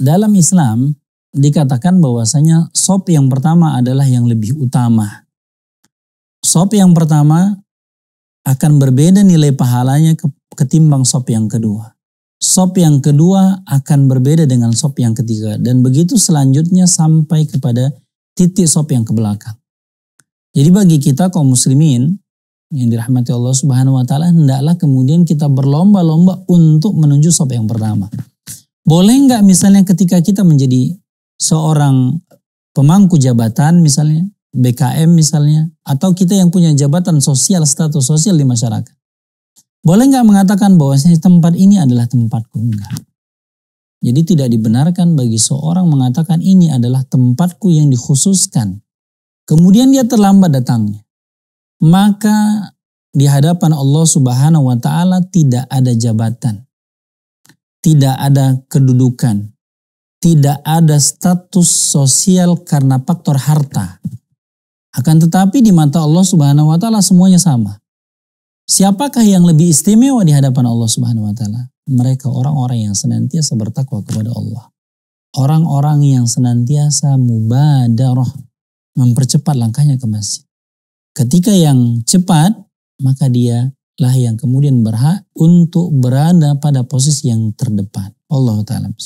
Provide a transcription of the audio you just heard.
Dalam Islam dikatakan bahwasanya sop yang pertama adalah yang lebih utama. Sop yang pertama akan berbeda nilai pahalanya ketimbang sop yang kedua. Sop yang kedua akan berbeda dengan sop yang ketiga dan begitu selanjutnya sampai kepada titik sop yang kebelakang. Jadi bagi kita kaum muslimin yang dirahmati Allah Subhanahu wa taala hendaklah kemudian kita berlomba-lomba untuk menuju sop yang pertama. Boleh nggak misalnya ketika kita menjadi seorang pemangku jabatan misalnya, BKM misalnya, atau kita yang punya jabatan sosial, status sosial di masyarakat. Boleh nggak mengatakan bahwasanya tempat ini adalah tempatku? Enggak. Jadi tidak dibenarkan bagi seorang mengatakan ini adalah tempatku yang dikhususkan. Kemudian dia terlambat datangnya. Maka di hadapan Allah Subhanahu wa taala tidak ada jabatan tidak ada kedudukan, tidak ada status sosial karena faktor harta. Akan tetapi di mata Allah Subhanahu wa taala semuanya sama. Siapakah yang lebih istimewa di hadapan Allah Subhanahu wa taala? Mereka orang-orang yang senantiasa bertakwa kepada Allah. Orang-orang yang senantiasa mubadarah, mempercepat langkahnya ke masjid. Ketika yang cepat, maka dia lah yang kemudian berhak untuk berada pada posisi yang terdepan. Allah Ta'ala.